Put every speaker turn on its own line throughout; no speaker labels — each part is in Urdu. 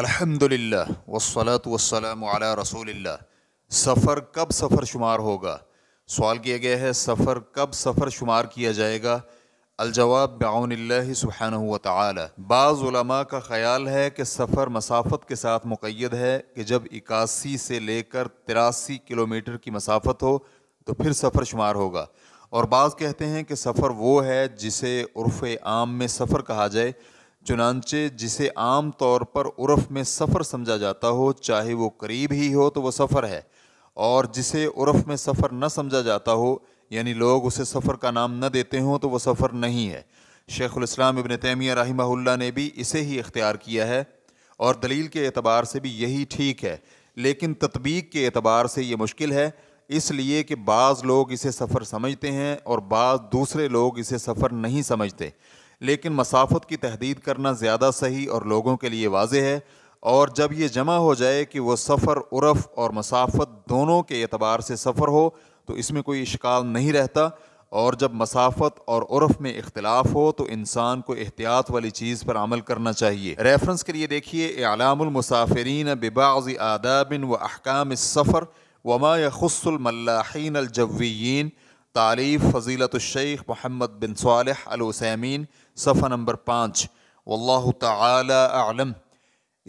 الحمد للہ وسلط وسلم علی رسول اللہ سفر کب سفر شمار ہوگا سوال کیا گیا ہے سفر کب سفر شمار کیا جائے گا الجواب بعون سبحانہ و تعالی بعض علماء کا خیال ہے کہ سفر مسافت کے ساتھ مقید ہے کہ جب اکاسی سے لے کر تراسی کلومیٹر کی مسافت ہو تو پھر سفر شمار ہوگا اور بعض کہتے ہیں کہ سفر وہ ہے جسے عرف عام میں سفر کہا جائے چنانچہ جسے عام طور پر عرف میں سفر سمجھا جاتا ہو چاہے وہ قریب ہی ہو تو وہ سفر ہے اور جسے عرف میں سفر نہ سمجھا جاتا ہو یعنی لوگ اسے سفر کا نام نہ دیتے ہوں تو وہ سفر نہیں ہے شیخ الاسلام ابن تیمیہ رحمہ اللہ نے بھی اسے ہی اختیار کیا ہے اور دلیل کے اعتبار سے بھی یہی ٹھیک ہے لیکن تطبیق کے اعتبار سے یہ مشکل ہے اس لیے کہ بعض لوگ اسے سفر سمجھتے ہیں اور بعض دوسرے لوگ اسے سفر نہیں سمجھتے لیکن مسافت کی تحدید کرنا زیادہ صحیح اور لوگوں کے لیے واضح ہے اور جب یہ جمع ہو جائے کہ وہ سفر عرف اور مسافت دونوں کے اعتبار سے سفر ہو تو اس میں کوئی اشکال نہیں رہتا اور جب مسافت اور عرف میں اختلاف ہو تو انسان کو احتیاط والی چیز پر عمل کرنا چاہیے ریفرنس کے لیے دیکھیے اعلام المسافرین ببعض آداب و احکام سفر وما یخص الملاحین الجوین تعریف فضیلت الشیخ محمد بن صالح الوسیمین صفحہ نمبر پانچ واللہ تعالی اعلم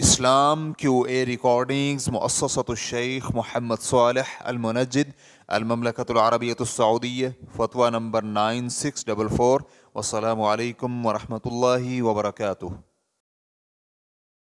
اسلام کیو اے ریکارڈنگز مسسۃ الشیخ محمد صالح المنجد المملکت العربیت السعودیہ فتویٰ number nine six double four والسلام علیکم ورحمۃ اللہ وبرکاتہ